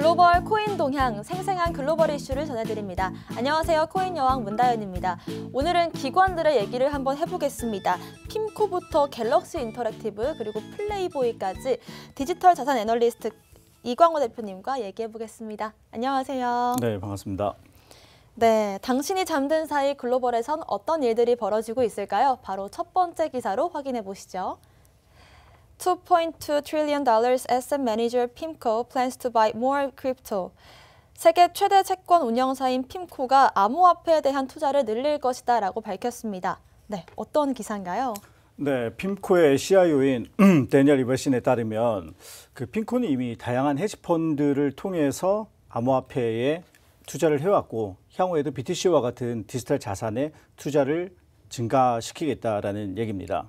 글로벌 코인 동향, 생생한 글로벌 이슈를 전해드립니다. 안녕하세요. 코인 여왕 문다연입니다. 오늘은 기관들의 얘기를 한번 해보겠습니다. 핌코부터 갤럭시 인터랙티브 그리고 플레이보이까지 디지털 자산 애널리스트 이광호 대표님과 얘기해보겠습니다. 안녕하세요. 네, 반갑습니다. 네, 당신이 잠든 사이 글로벌에선 어떤 일들이 벌어지고 있을까요? 바로 첫 번째 기사로 확인해 보시죠. 2.2 trillion dollars asset manager PIMCO plans to buy more crypto. 세계 최대 채권 운영사인 핌코가 암호화폐에 대한 투자를 늘릴 것이다 라고 밝혔습니다. 네, 어떤 기사인가요? 네, 핌코의 CIO인 데니얼 리버신에 따르면 그 핌코는 이미 다양한 헤지펀드를 통해서 암호화폐에 투자를 해왔고 향후에도 BTC와 같은 디지털 자산에 투자를 증가시키겠다라는 얘기입니다.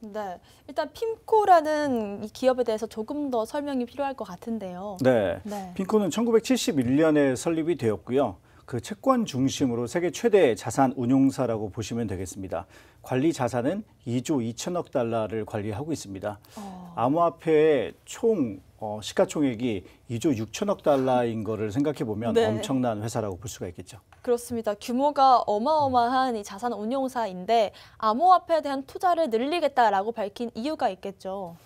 네, 일단 핀코라는 이 기업에 대해서 조금 더 설명이 필요할 것 같은데요. 네, 네. 핀코는 1971년에 설립이 되었고요. 그 채권 중심으로 세계 최대 자산 운용사라고 보시면 되겠습니다. 관리 자산은 2조 2천억 달러를 관리하고 있습니다. 어... 암호화폐의 총 어, 시가총액이 2조 6천억 달러인 거를 생각해 보면 네. 엄청난 회사라고 볼 수가 있겠죠. 그렇습니다. 규모가 어마어마한 이 자산 운용사인데 암호화폐에 대한 투자를 늘리겠다라고 밝힌 이유가 있겠죠.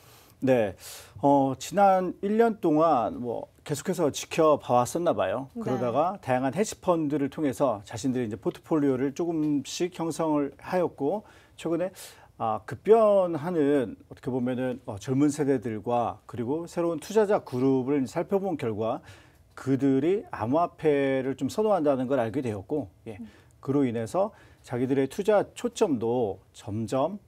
네. 어, 지난 1년 동안 뭐 계속해서 지켜봐왔었나 봐요. 네. 그러다가 다양한 헤지펀드를 통해서 자신들의 이제 포트폴리오를 조금씩 형성을 하였고 최근에 아, 급변하는 어떻게 보면은 어, 젊은 세대들과 그리고 새로운 투자자 그룹을 살펴본 결과 그들이 암호화폐를 좀 선호한다는 걸 알게 되었고 예. 그로 인해서 자기들의 투자 초점도 점점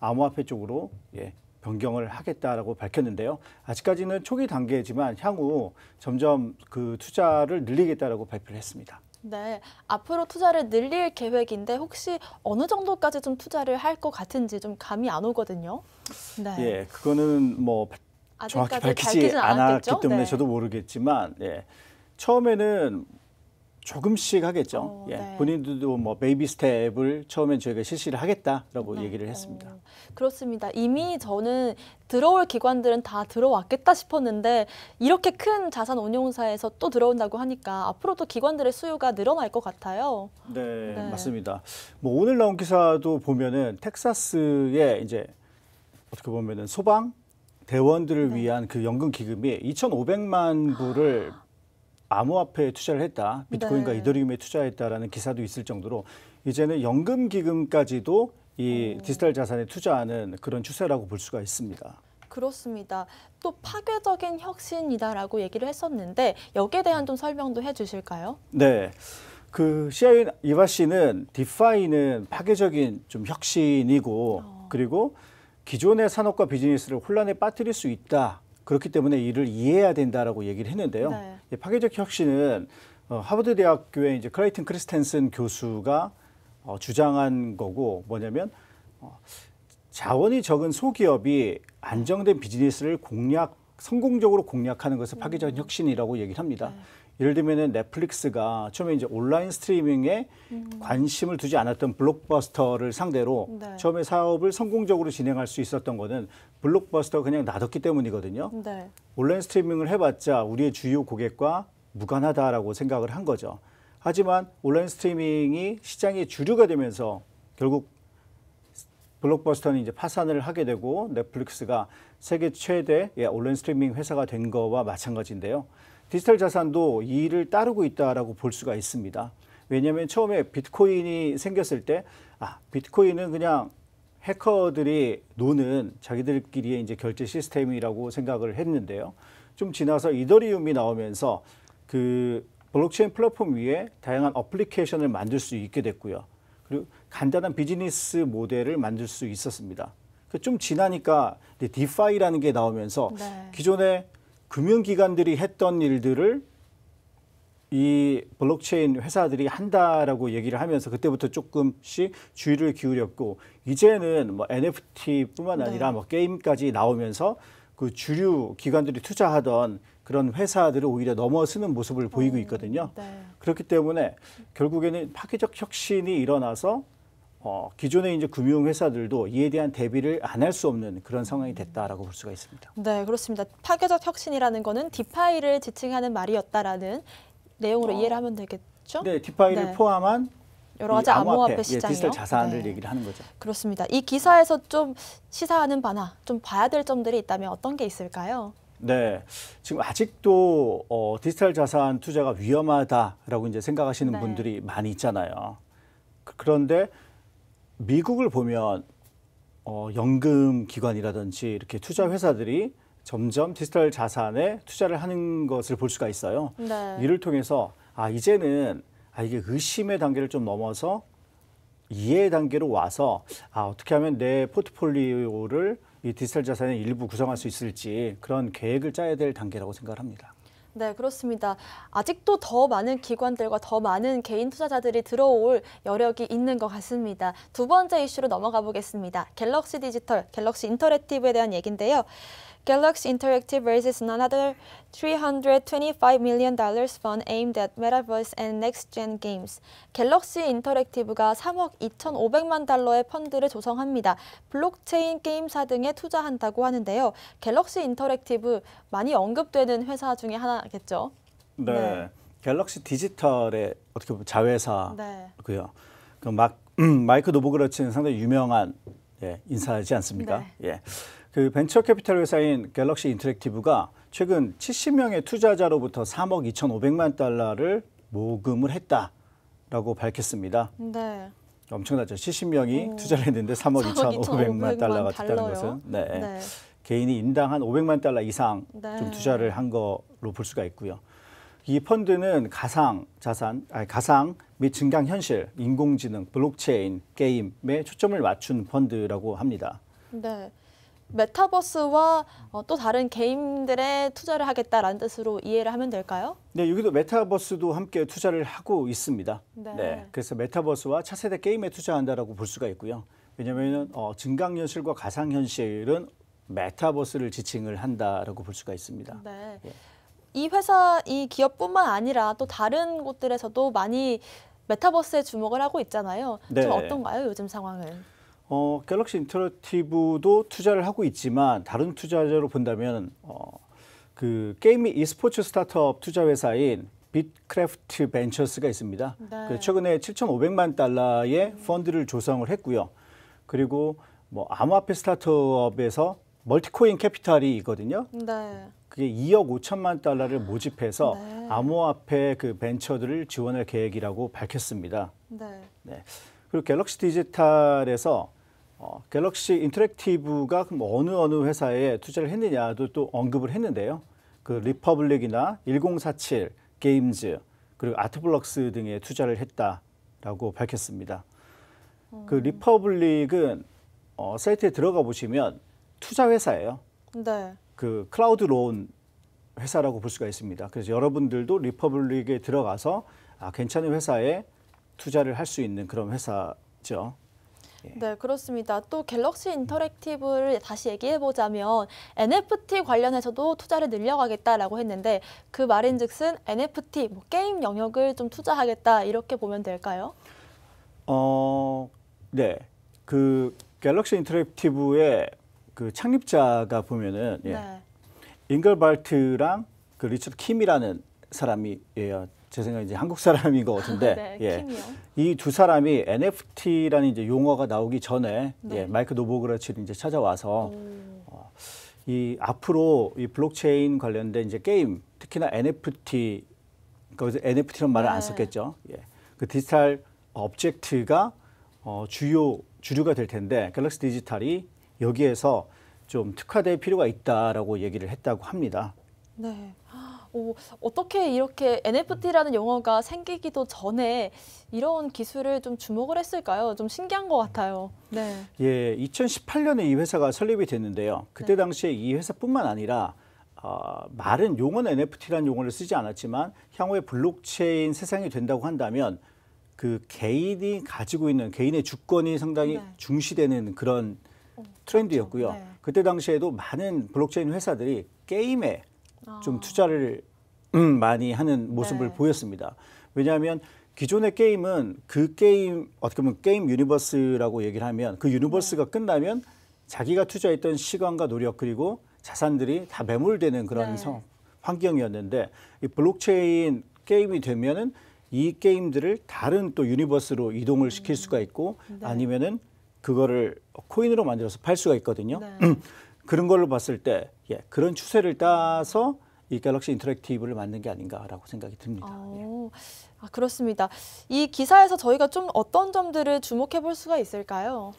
암호화폐 쪽으로 예, 변경을 하겠다라고 밝혔는데요. 아직까지는 초기 단계지만 향후 점점 그 투자를 늘리겠다라고 발표를 했습니다. 네, 앞으로 투자를 늘릴 계획인데 혹시 어느 정도까지 좀 투자를 할 것 같은지 좀 감이 안 오거든요. 네. 예, 그거는 뭐 정확히 밝히지 않았기 때문에 네. 저도 모르겠지만 예, 처음에는 조금씩 하겠죠. 어, 예. 네. 본인들도 뭐 베이비 스텝을 처음에 저희가 실시를 하겠다라고 네. 얘기를 했습니다. 어, 그렇습니다. 이미 저는 들어올 기관들은 다 들어왔겠다 싶었는데 이렇게 큰 자산 운용사에서 또 들어온다고 하니까 앞으로도 기관들의 수요가 늘어날 것 같아요. 네, 네. 맞습니다. 뭐 오늘 나온 기사도 보면은 텍사스에 이제 어떻게 보면은 소방 대원들을 네. 위한 그 연금 기금이 2,500만 불을 아. 암호화폐에 투자를 했다. 비트코인과 네. 이더리움에 투자했다라는 기사도 있을 정도로 이제는 연금 기금까지도 이 음. 디지털 자산에 투자하는 그런 추세라고 볼 수가 있습니다. 그렇습니다. 또 파괴적인 혁신이다라고 얘기를 했었는데 여기에 대한 좀 설명도 해주실까요? 네. 그 CIA 이바 씨는 디파이는 파괴적인 좀 혁신이고 어. 그리고 기존의 산업과 비즈니스를 혼란에 빠뜨릴 수 있다. 그렇기 때문에 이를 이해해야 된다라고 얘기를 했는데요. 네. 예, 파괴적 혁신은 어, 하버드 대학교의 이제 크라이튼 크리스텐슨 교수가 어, 주장한 거고 뭐냐면 어, 자원이 적은 소기업이 안정된 비즈니스를 공략 성공적으로 공략하는 것을 파괴적 음. 혁신이라고 얘기를 합니다. 네. 예를 들면은 넷플릭스가 처음에 이제 온라인 스트리밍에 음. 관심을 두지 않았던 블록버스터를 상대로 네. 처음에 사업을 성공적으로 진행할 수 있었던 거는 블록버스터가 그냥 놔뒀기 때문이거든요. 네. 온라인 스트리밍을 해봤자 우리의 주요 고객과 무관하다라고 생각을 한 거죠. 하지만 온라인 스트리밍이 시장의 주류가 되면서 결국 블록버스터는 이제 파산을 하게 되고 넷플릭스가 세계 최대 예, 온라인 스트리밍 회사가 된 거와 마찬가지인데요. 디지털 자산도 이 일을 따르고 있다라고 볼 수가 있습니다. 왜냐하면 처음에 비트코인이 생겼을 때 아, 비트코인은 그냥 해커들이 노는 자기들끼리의 이제 결제 시스템이라고 생각을 했는데요. 좀 지나서 이더리움이 나오면서 그 블록체인 플랫폼 위에 다양한 어플리케이션을 만들 수 있게 됐고요. 그리고 간단한 비즈니스 모델을 만들 수 있었습니다. 그 좀 지나니까 디파이라는 게 나오면서 네. 기존에 금융기관들이 했던 일들을 이 블록체인 회사들이 한다라고 얘기를 하면서 그때부터 조금씩 주의를 기울였고 이제는 뭐 NFT뿐만 네. 아니라 네. 뭐 게임까지 나오면서 그 주류 기관들이 투자하던 그런 회사들을 오히려 넘어서는 모습을 보이고 어, 있거든요. 네. 그렇기 때문에 결국에는 파괴적 혁신이 일어나서 어, 기존의 이제 금융회사들도 이에 대한 대비를 안 할 수 없는 그런 상황이 됐다라고 볼 수가 있습니다. 네, 그렇습니다. 파괴적 혁신이라는 거는 디파이를 지칭하는 말이었다라는 내용으로 어. 이해를 하면 되겠죠? 네, 디파이를 네. 포함한 여러 가지 암호화폐, 암호화폐 예, 시장이요. 예, 디지털 자산을 네. 얘기를 하는 거죠. 그렇습니다. 이 기사에서 좀 시사하는 바나 좀 봐야 될 점들이 있다면 어떤 게 있을까요? 네, 지금 아직도 어, 디지털 자산 투자가 위험하다라고 이제 생각하시는 네. 분들이 많이 있잖아요. 그, 그런데 미국을 보면 어, 연금 기관이라든지 이렇게 투자 회사들이 점점 디지털 자산에 투자를 하는 것을 볼 수가 있어요. 네. 이를 통해서 아 이제는 아 이게 의심의 단계를 좀 넘어서 이해 단계로 와서 아 어떻게 하면 내 포트폴리오를 이 디지털 자산의 일부 구성할 수 있을지 그런 계획을 짜야 될 단계라고 생각 합니다. 네, 그렇습니다. 아직도 더 많은 기관들과 더 많은 개인 투자자들이 들어올 여력이 있는 것 같습니다. 두 번째 이슈로 넘어가 보겠습니다. 갤럭시 디지털, 갤럭시 인터랙티브에 대한 얘기인데요. Galaxy Interactive raises another $325 million fund aimed at Metaverse and Next-Gen Games. 갤럭시 인터랙티브가 3억 2,500만 달러의 펀드를 조성합니다. 블록체인 게임사 등에 투자한다고 하는데요. 갤럭시 인터랙티브 많이 언급되는 회사 중에 하나겠죠? 네. 네. 갤럭시 디지털의 어떻게 보면 자회사고요. 네. 그 막, 마이크 노보그러치는 상당히 유명한 예, 인사지 않습니까? 네. 예. 그 벤처 캐피털 회사인 갤럭시 인터랙티브가 최근 70명의 투자자로부터 3억 2,500만 달러를 모금을 했다라고 밝혔습니다. 네. 엄청나죠. 70명이 오. 투자를 했는데 3억 2,500만 달러가 됐다는 것은 네. 네. 개인이 인당 한 500만 달러 이상 네. 좀 투자를 한 거로 볼 수가 있고요. 이 펀드는 가상 자산, 아니 가상 및 증강 현실, 인공지능, 블록체인, 게임에 초점을 맞춘 펀드라고 합니다. 네. 메타버스와 어, 또 다른 게임들에 투자를 하겠다라는 뜻으로 이해를 하면 될까요? 네, 여기도 메타버스도 함께 투자를 하고 있습니다. 네. 네 그래서 메타버스와 차세대 게임에 투자한다라고 볼 수가 있고요. 왜냐하면 어, 증강현실과 가상현실은 메타버스를 지칭을 한다라고 볼 수가 있습니다. 네. 예. 이 회사, 이 기업뿐만 아니라 또 다른 곳들에서도 많이 메타버스에 주목을 하고 있잖아요. 네. 좀 어떤가요, 요즘 상황은? 어, 갤럭시 인터랙티브도 투자를 하고 있지만 다른 투자자로 본다면 어, 그 게임 및 e스포츠 스타트업 투자 회사인 빅크래프트 벤처스가 있습니다. 네. 그 최근에 7,500만 달러의 펀드를 조성을 했고요. 그리고 뭐 암호화폐 스타트업에서 멀티코인 캐피탈이 있거든요. 네. 그게 2억 5천만 달러를 모집해서 네. 암호화폐 그 벤처들을 지원할 계획이라고 밝혔습니다. 네. 네. 그리고 갤럭시 디지털에서 어, 갤럭시 인터랙티브가 그럼 어느 어느 회사에 투자를 했느냐도 또 언급을 했는데요. 그 리퍼블릭이나 1047, 게임즈, 그리고 아트블럭스 등에 투자를 했다라고 밝혔습니다. 그 음. 그 리퍼블릭은 어, 사이트에 들어가 보시면 투자 회사예요. 네. 그 클라우드 로 회사라고 볼 수가 있습니다. 그래서 여러분들도 리퍼블릭에 들어가서 아, 괜찮은 회사에 투자를 할 수 있는 그런 회사죠. 예. 네, 그렇습니다. 또 갤럭시 인터랙티브를 다시 얘기해 보자면 NFT 관련해서도 투자를 늘려가겠다라고 했는데 그 말인즉슨 NFT 뭐 게임 영역을 좀 투자하겠다 이렇게 보면 될까요? 어, 네. 그 갤럭시 인터랙티브의 그 창립자가 보면은 예. 네. 잉글발트랑 그 리처드 킴이라는 사람이에요. 제 생각에 이제 한국 사람인 것 같은데 네, 예. 이두 사람이 NFT라는 이제 용어가 나오기 전에 예, 네. 예, 마이크 노보그라치를 이제 찾아와서 어, 이 앞으로 이 블록체인 관련된 이제 게임 특히나 NFT 거기서 n f t 는 말을 네. 안 썼겠죠. 예. 그 디지털 업젝트가 어, 주요 주류가 될 텐데 갤럭시 디지털이 여기에서 좀 특화될 필요가 있다라고 얘기를 했다고 합니다. 네. 오, 어떻게 이렇게 NFT라는 용어가 생기기도 전에 이런 기술을 좀 주목을 했을까요? 좀 신기한 것 같아요. 네. 예, 2018년에 이 회사가 설립이 됐는데요. 그때 네. 당시에 이 회사뿐만 아니라 어, 말은 용어는 NFT라는 용어를 쓰지 않았지만 향후에 블록체인 세상이 된다고 한다면 그 개인이 가지고 있는 개인의 주권이 상당히 네. 중시되는 그런 어, 그렇죠. 트렌드였고요. 네. 그때 당시에도 많은 블록체인 회사들이 게임에 좀 아. 투자를 음, 많이 하는 모습을 네. 보였습니다. 왜냐하면 기존의 게임은 그 게임 어떻게 보면 게임 유니버스라고 얘기를 하면 그 유니버스가 네. 끝나면 자기가 투자했던 시간과 노력 그리고 자산들이 다 매몰되는 그런 네. 환경이었는데 이 블록체인 게임이 되면은 이 게임들을 다른 또 유니버스로 이동을 시킬 음. 수가 있고 네. 아니면은 그거를 코인으로 만들어서 팔 수가 있거든요. 네. 네. 그런 걸로 봤을 때 예, 그런 추세를 따서 이 갤럭시 인터랙티브를 만든 게 아닌가라고 생각이 듭니다. 오, 어, 예. 아, 그렇습니다. 이 기사에서 저희가 좀 어떤 점들을 주목해 볼 수가 있을까요?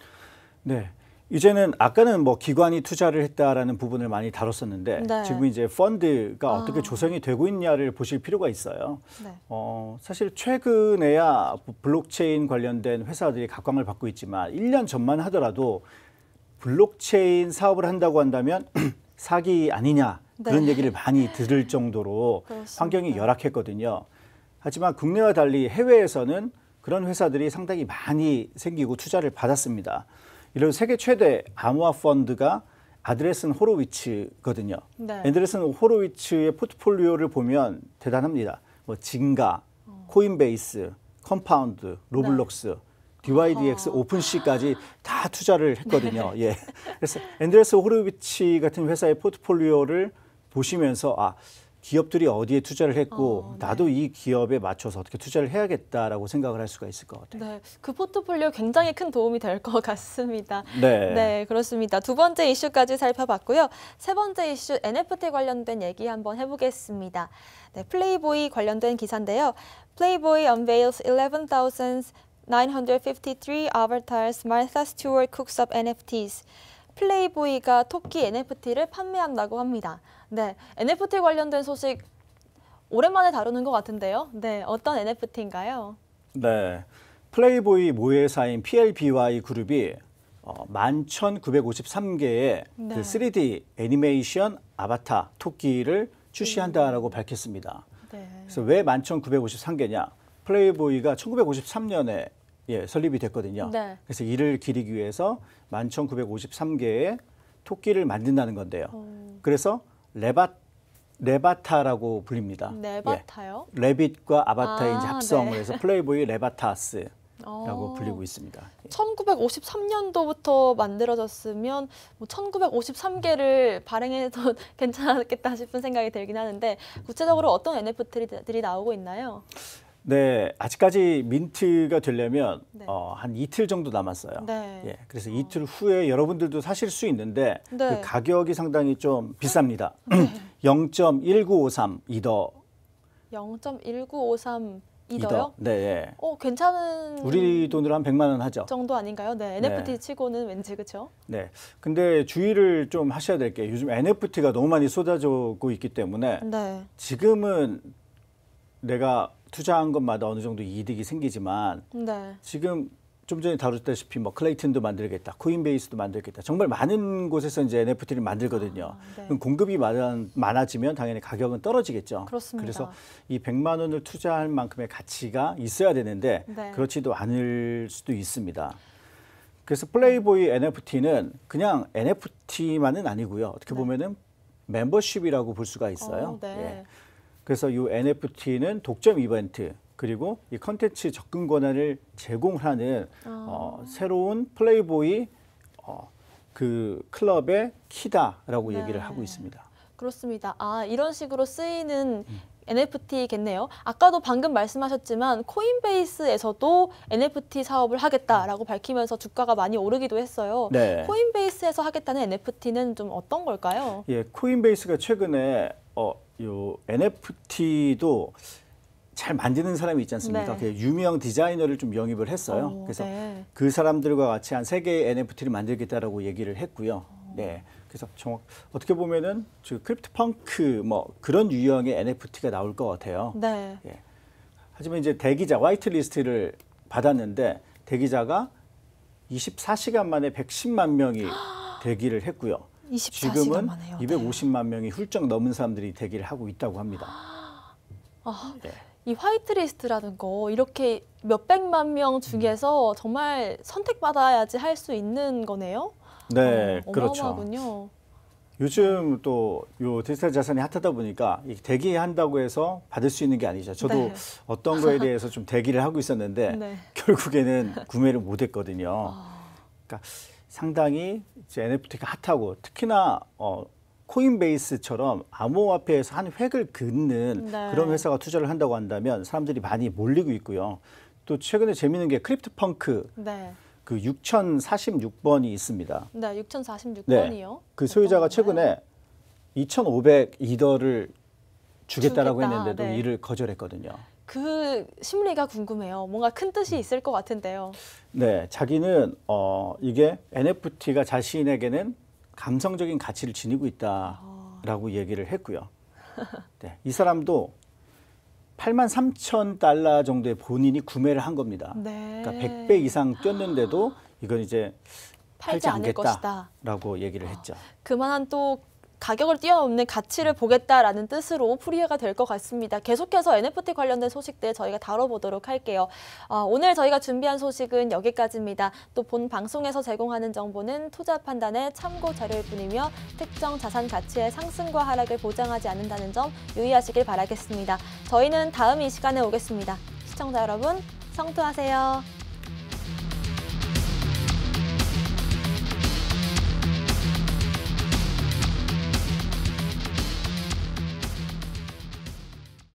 네. 이제는 아까는 뭐 기관이 투자를 했다라는 부분을 많이 다뤘었는데 네. 지금 이제 펀드가 아. 어떻게 조성이 되고 있냐를 보실 필요가 있어요. 네. 어, 사실 최근에야 블록체인 관련된 회사들이 각광을 받고 있지만 1년 전만 하더라도 블록체인 사업을 한다고 한다면 사기 아니냐 네. 그런 네. 얘기를 많이 들을 정도로 그렇습니다. 환경이 열악했거든요. 하지만 국내와 달리 해외에서는 그런 회사들이 상당히 많이 생기고 투자를 받았습니다. 이런 세계 최대 암호화 펀드가 아드레슨 호로위츠거든요. 네. 아드레슨 호로위츠의 포트폴리오를 보면 대단합니다. 뭐 증가, 어. 코인베이스, 컴파운드, 로블록스 네. DYDX, 어. 오픈시까지다 투자를 네. 했거든요. 네. 예. 그래서 앤드레스 호르비치 같은 회사의 포트폴리오를 보시면서 아 기업들이 어디에 투자를 했고 어, 네. 나도 이 기업에 맞춰서 어떻게 투자를 해야겠다라고 생각을 할 수가 있을 것 같아요. 네, 그 포트폴리오 굉장히 큰 도움이 될 것 같습니다. 네. 네, 그렇습니다. 두 번째 이슈까지 살펴봤고요. 세 번째 이슈 NFT 관련된 얘기 한번 해보겠습니다. 네, 플레이보이 관련된 기사인데요. 플레이보이 o y unveils 11,000 953 avatars Martha Stewart cooks up NFTs. 플레이보이가 토끼 NFT를 판매한다고 합니다. 네, NFT 관련된 소식 오랜만에 다루는 것 같은데요. 네, 어떤 NFT인가요? 네, 플레이보이 모회사인 PLBY 그룹이 어, 11,953개의 그 네. 그 3D 애니메이션 아바타 토끼를 출시한다라고 밝혔습니다. 네. 그래서 왜 11,953개냐? 플레이보이가 1953년에 예, 설립이 됐거든요. 네. 그래서 이를 기리기 위해서 11,953개의 토끼를 만든다는 건데요. 음. 그래서 레바 레바타라고 불립니다. 예. 레바타요? 예, 레빗과 아바타의 아, 합성을 네. 해서 플레이보이 레바타스라고 어. 불리고 있습니다. 1953년도부터 예. 만들어졌으면 뭐 1953개를 발행해도 괜찮았겠다 싶은 생각이 들긴 하는데 구체적으로 어떤 NFT들이 나오고 있나요? 네, 아직까지 민트가 되려면 네. 어, 한 이틀 정도 남았어요. 네. 예, 그래서 어. 이틀 후에 여러분들도 사실 수 있는데 그 네. 그 가격이 상당히 좀 비쌉니다. 0.1953 이더. 0.1953 이더요? 네. 예. 어, 괜찮은 우리 돈으로 한 100만 원 하죠. 정도 아닌가요? 네. NFT 네. 치고는 왠지 그렇죠? 네. 근데 주의를 좀 하셔야 될 게 요즘 NFT가 너무 많이 쏟아지고 있기 때문에 네. 지금은 내가 투자한 것마다 어느 정도 이득이 생기지만 네. 지금 좀 전에 다뤘다시피 뭐 클레이튼도 만들겠다, 코인베이스도 만들겠다. 정말 많은 곳에서 이제 NFT를 만들거든요. 아, 네. 그럼 공급이 많아, 지면 당연히 가격은 떨어지겠죠. 그렇습니다. 그래서 이 100만 원을 투자할 만큼의 가치가 있어야 되는데 네. 그렇지도 않을 수도 있습니다. 그래서 플레이보이 NFT는 그냥 NFT만은 아니고요. 어떻게 네. 보면은 멤버십이라고 볼 수가 있어요. 어, 네. 예. 그래서 이 NFT는 독점 이벤트 그리고 이 컨텐츠 접근 권한을 제공하는 어. 어 새로운 플레이보이 어, 그 클럽의 키다라고 네. 얘기를 하고 있습니다. 그렇습니다. 아 이런 식으로 쓰이는 음. NFT겠네요. 아까도 방금 말씀하셨지만 코인베이스에서도 NFT 사업을 하겠다라고 밝히면서 주가가 많이 오르기도 했어요. 네. 코인베이스에서 하겠다는 NFT는 좀 어떤 걸까요? 예, 코인베이스가 최근에 어, 요 NFT도 잘 만드는 사람이 있지 않습니까? 네. 유명 디자이너를 좀 영입을 했어요. 오, 어, 그래서 네. 그 사람들과 같이 한세 개의 NFT를 만들겠다라고 얘기를 했고요. 네. 그래서 정확 어떻게 보면은 저크립트펑크뭐 그런 유형의 NFT가 나올 것 같아요. 네. 예. 하지만 이제 대기자 화이트 리스트를 받았는데 대기자가 24시간 만에 110만 명이 대기를 했고요. 지금은 250만 명이 훌쩍 넘은 사람들이 대기를 하고 있다고 합니다. 아, 네. 이 화이트리스트라는 거 이렇게 몇백만 명 중에서 정말 선택받아야지 할 수 있는 거네요. 네, 어, 그렇죠. 요즘 또 요 디지털 자산이 핫하다 보니까 대기한다고 해서 받을 수 있는 게 아니죠. 저도 네. 어떤 거에 대해서 좀 대기를 하고 있었는데 네. 결국에는 구매를 못 했거든요. 아... 그러니까 상당히 이제 NFT가 핫하고 특히나 어, 코인베이스처럼 암호화폐에서 한 획을 긋는 네. 그런 회사가 투자를 한다고 한다면 사람들이 많이 몰리고 있고요. 또 최근에 재미있는 게 크립트펑크 네. 그 6046번이 있습니다. 네, 6046번이요. 네, 그 소유자가 네. 최근에 2500 이더를 주겠다라고 주겠다. 했는데도 네. 이를 거절했거든요. 그 심리가 궁금해요. 뭔가 큰 뜻이 있을 것 같은데요. 네, 자기는 어, 이게 NFT가 자신에게는 감성적인 가치를 지니고 있다라고 어... 얘기를 했고요. 네, 이 사람도 8만 3천 달러 정도의 본인이 구매를 한 겁니다. 네. 그러니까 100배 이상 뛰었는데도 이건 이제 팔지, 팔지 않겠다라고 얘기를 했죠. 어, 그만한 또 가격을 뛰어넘는 가치를 보겠다라는 뜻으로 풀이해가 될 것 같습니다. 계속해서 NFT 관련된 소식들 저희가 다뤄보도록 할게요. 어, 오늘 저희가 준비한 소식은 여기까지입니다. 또 본 방송에서 제공하는 정보는 투자 판단의 참고 자료일 뿐이며 특정 자산 가치의 상승과 하락을 보장하지 않는다는 점 유의하시길 바라겠습니다. 저희는 다음 이 시간에 오겠습니다. 시청자 여러분, 성투하세요.